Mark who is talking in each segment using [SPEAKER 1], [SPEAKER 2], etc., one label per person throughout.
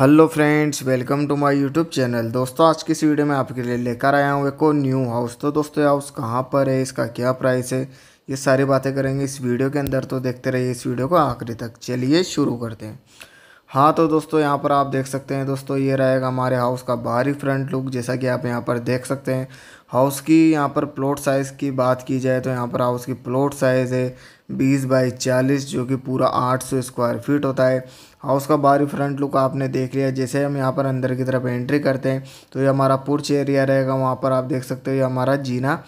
[SPEAKER 1] hello friends welcome to my YouTube channel दोस्तों आज की इस वीडियो में आपके लिए लेकर आया हूँ एक और न्यू हाउस तो दोस्तों हाउस कहाँ पर है इसका क्या प्राइस है ये सारी बातें करेंगे इस वीडियो के अंदर तो देखते रहिए इस वीडियो को आखिरी तक चलिए शुरू करते हैं हाँ तो दोस्तों यहाँ पर आप देख सकते हैं दोस्तों ये रहेगा हमारे हाउस का बाहरी फ्रंट लुक जैसा कि आप यहाँ पर देख सकते हैं हाउस की यहाँ पर प्लॉट साइज़ की बात की जाए तो यहाँ पर हाउस की प्लॉट साइज़ है बीस बाई चालीस जो कि पूरा आठ सौ स्क्वायर फीट होता है हाउस का बाहरी फ्रंट लुक आपने देख लिया जैसे हम यहाँ पर अंदर की तरफ एंट्री करते हैं तो ये हमारा पुर्च एरिया रहेगा वहाँ पर आप देख सकते हो ये हमारा जीना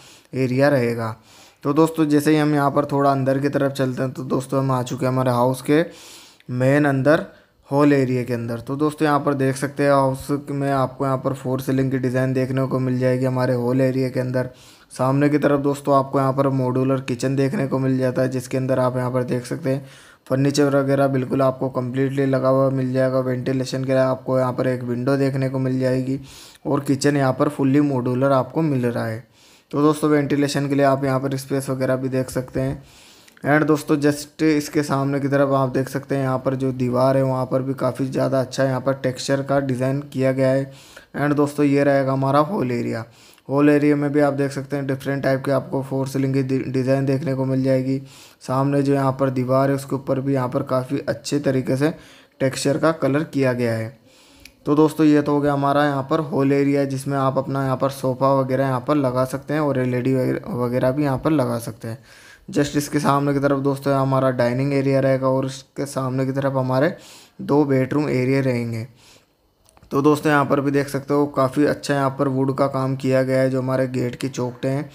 [SPEAKER 1] एरिया रहेगा तो दोस्तों जैसे ही हम यहाँ पर थोड़ा अंदर की तरफ चलते हैं तो दोस्तों हम आ चुके हैं हमारे हाउस के मेन अंदर हॉल एरिया के अंदर तो दोस्तों यहाँ पर देख सकते हैं हाउस में आपको यहाँ पर फोर सीलिंग की डिज़ाइन देखने को मिल जाएगी हमारे हॉल एरिया के अंदर सामने की तरफ दोस्तों आपको यहाँ पर मॉड्यूलर किचन देखने को मिल जाता है जिसके अंदर आप यहाँ पर देख सकते हैं फर्नीचर वगैरह बिल्कुल आपको कम्प्लीटली लगा हुआ मिल जाएगा वेंटिलेशन के लिए आपको यहाँ पर एक विंडो देखने को मिल जाएगी और किचन यहाँ पर फुल्ली मॉड्यूलर आपको मिल रहा है तो दोस्तों वेंटिलेशन के लिए आप यहाँ पर स्पेस वगैरह भी देख सकते हैं एंड दोस्तों जस्ट इसके सामने की तरफ आप देख सकते हैं यहाँ पर जो दीवार है वहाँ पर भी काफ़ी ज़्यादा अच्छा यहाँ पर टेक्सचर का डिज़ाइन किया गया है एंड दोस्तों ये रहेगा हमारा होल एरिया होल एरिया में भी आप देख सकते हैं डिफरेंट टाइप के आपको फोर सीलिंग की डिज़ाइन देखने को मिल जाएगी सामने जो यहाँ पर दीवार है उसके ऊपर भी यहाँ पर काफ़ी अच्छे तरीके से टेक्स्चर का कलर किया गया है तो दोस्तों ये तो हो गया हमारा यहाँ पर होल एरिया जिसमें आप अपना यहाँ पर सोफ़ा वगैरह यहाँ पर लगा सकते हैं और एल e वगैरह भी यहाँ पर लगा सकते हैं जस्ट इसके सामने की तरफ दोस्तों हमारा डाइनिंग एरिया रहेगा और इसके सामने की तरफ हमारे दो बेडरूम एरिया रहेंगे तो दोस्तों यहाँ पर भी देख सकते हो काफ़ी अच्छा यहाँ पर वुड का काम किया गया है जो हमारे गेट की चौकटे हैं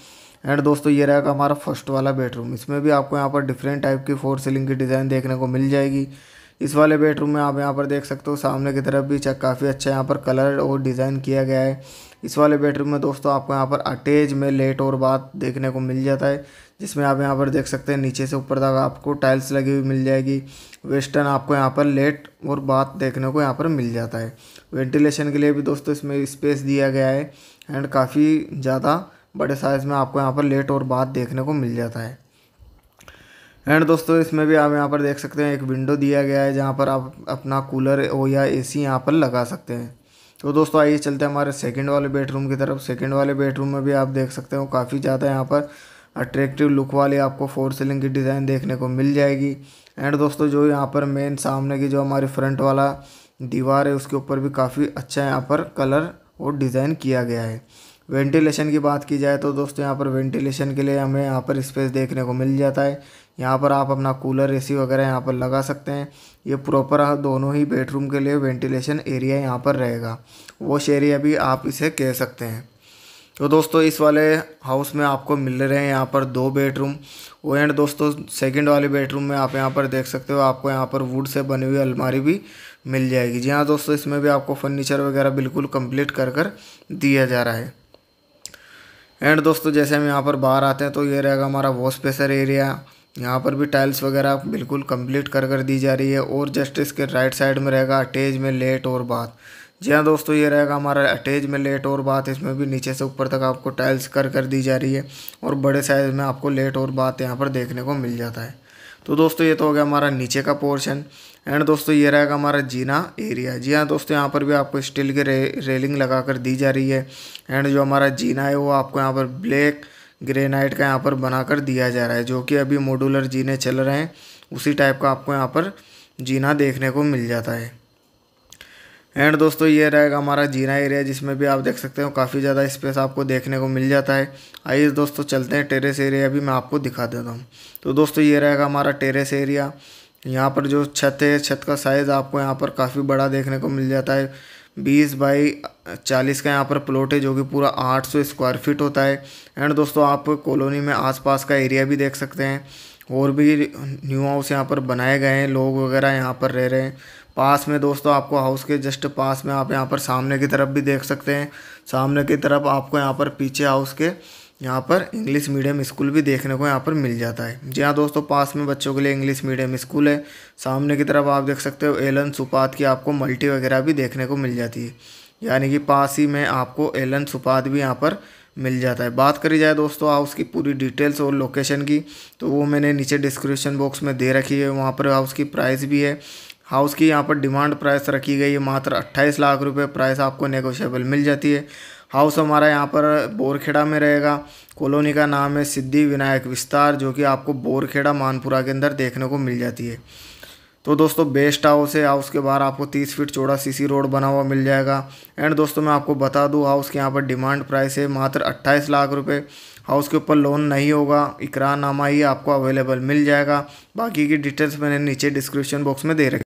[SPEAKER 1] एंड दोस्तों ये रहेगा हमारा फर्स्ट वाला बेडरूम इसमें भी आपको यहाँ पर डिफरेंट टाइप की फोर सीलिंग की डिज़ाइन देखने को मिल जाएगी इस वाले बेडरूम में आप यहाँ पर देख सकते हो सामने की तरफ भी काफ़ी अच्छा यहाँ पर कलर और डिज़ाइन किया गया है इस वाले बेडरूम में दोस्तों आपको यहाँ पर अटैच में लेट और बात देखने को मिल जाता है जिसमें आप यहाँ पर देख सकते हैं नीचे से ऊपर तक आपको टाइल्स लगी हुई मिल जाएगी वेस्टर्न आपको यहाँ पर लेट और बात देखने को यहाँ पर मिल जाता है वेंटिलेशन के लिए भी दोस्तों इसमें स्पेस दिया गया है एंड काफ़ी ज़्यादा बड़े साइज़ में आपको यहाँ पर लेट और बात देखने को मिल जाता है एंड दोस्तों इसमें भी आप यहाँ पर देख सकते हैं एक विंडो दिया गया है जहाँ पर आप अपना कूलर हो या ए यहाँ पर लगा सकते हैं तो दोस्तों आइए चलते हैं हमारे सेकेंड वाले बेडरूम की तरफ सेकेंड वाले बेडरूम में भी आप देख सकते हो काफ़ी ज़्यादा यहाँ पर अट्रैक्टिव लुक वाली आपको फोर सीलिंग की डिज़ाइन देखने को मिल जाएगी एंड दोस्तों जो यहाँ पर मेन सामने की जो हमारी फ्रंट वाला दीवार है उसके ऊपर भी काफ़ी अच्छा यहाँ पर कलर और डिज़ाइन किया गया है वेंटिलेशन की बात की जाए तो दोस्तों यहाँ पर वेंटिलेशन के लिए हमें यहाँ पर स्पेस देखने को मिल जाता है यहाँ पर आप अपना कूलर एसी वगैरह यहाँ पर लगा सकते हैं ये प्रॉपर दोनों ही बेडरूम के लिए वेंटिलेशन एरिया यहाँ पर रहेगा वॉश एरिया भी आप इसे कह सकते हैं तो दोस्तों इस वाले हाउस में आपको मिल रहे हैं यहाँ पर दो बेडरूम वो एंड दोस्तों सेकंड वाले बेडरूम में आप यहाँ पर देख सकते हो आपको यहाँ पर वुड से बनी हुई अलमारी भी मिल जाएगी जी हाँ दोस्तों इसमें भी आपको फर्नीचर वगैरह बिल्कुल कंप्लीट कर कर दिया जा रहा है एंड दोस्तों जैसे हम यहाँ पर बाहर आते हैं तो ये रहेगा हमारा वॉश पेसर एरिया यहाँ पर भी टाइल्स वगैरह बिल्कुल कंप्लीट कर कर दी जा रही है और जस्ट इसके राइट साइड में रहेगा अटैच में लेट और बाथ जी हाँ दोस्तों ये रहेगा हमारा अटैच में लेट और बात इसमें भी नीचे से ऊपर तक आपको टाइल्स कर कर दी जा रही है और बड़े साइज़ में आपको लेट और बात यहाँ पर देखने को मिल जाता है तो दोस्तों ये तो हो गया हमारा नीचे का पोर्शन एंड दोस्तों ये रहेगा हमारा जीना एरिया जी हाँ दोस्तों यहाँ पर भी आपको स्टील की रे, रेलिंग लगा कर दी जा रही है एंड जो हमारा जीना है वो आपको यहाँ पर ब्लैक ग्रेनाइट का यहाँ पर बना कर दिया जा रहा है जो कि अभी मॉडुलर जीने चल रहे हैं उसी टाइप का आपको यहाँ पर जीना देखने को मिल जाता है एंड दोस्तों ये रहेगा हमारा जीना एरिया जिसमें भी आप देख सकते हो काफ़ी ज़्यादा स्पेस आपको देखने को मिल जाता है आइए दोस्तों चलते हैं टेरेस एरिया भी मैं आपको दिखा देता हूँ तो दोस्तों ये रहेगा हमारा टेरेस एरिया यहाँ पर जो छत है छत का साइज़ आपको यहाँ पर काफ़ी बड़ा देखने को मिल जाता है बीस बाई चालीस का यहाँ पर प्लॉट है जो कि पूरा आठ सौ स्क्वायर फीट होता है एंड दोस्तों आप कॉलोनी में आसपास का एरिया भी देख सकते हैं और भी न्यू हाउस यहाँ पर बनाए गए हैं लोग वगैरह यहाँ पर रह रहे हैं पास में दोस्तों आपको हाउस के जस्ट पास में आप यहाँ पर सामने की तरफ भी देख सकते हैं सामने की तरफ आपको यहाँ पर पीछे हाउस के यहाँ पर इंग्लिश मीडियम स्कूल भी देखने को यहाँ पर मिल जाता है जी हाँ दोस्तों पास में बच्चों के लिए इंग्लिश मीडियम स्कूल है सामने की तरफ आप देख सकते हो एलन सुपात की आपको मल्टी वगैरह भी देखने को मिल जाती है यानी कि पास ही में आपको एलन सुपात भी यहाँ पर मिल जाता है बात करी जाए दोस्तों हाउस की पूरी डिटेल्स और लोकेशन की तो वो मैंने नीचे डिस्क्रिप्शन बॉक्स में दे रखी है वहाँ पर हाउस की प्राइस भी है हाउस की यहाँ पर डिमांड प्राइस रखी गई है मात्र अट्ठाईस लाख रुपए प्राइस आपको नेगोशियबल मिल जाती है हाउस हमारा यहाँ पर बोरखेड़ा में रहेगा कॉलोनी का नाम है सिद्धि विनायक विस्तार जो कि आपको बोरखेड़ा मानपुरा के अंदर देखने को मिल जाती है तो दोस्तों बेस्ट हाउस है हाउस के बाहर आपको 30 फीट चौड़ा सीसी रोड बना हुआ मिल जाएगा एंड दोस्तों मैं आपको बता दूँ हाउस के यहाँ पर डिमांड प्राइस है मात्र 28 लाख रुपए हाउस के ऊपर लोन नहीं होगा इकरारनामा ही आपको अवेलेबल मिल जाएगा बाकी की डिटेल्स मैंने नीचे डिस्क्रिप्शन बॉक्स में दे रखी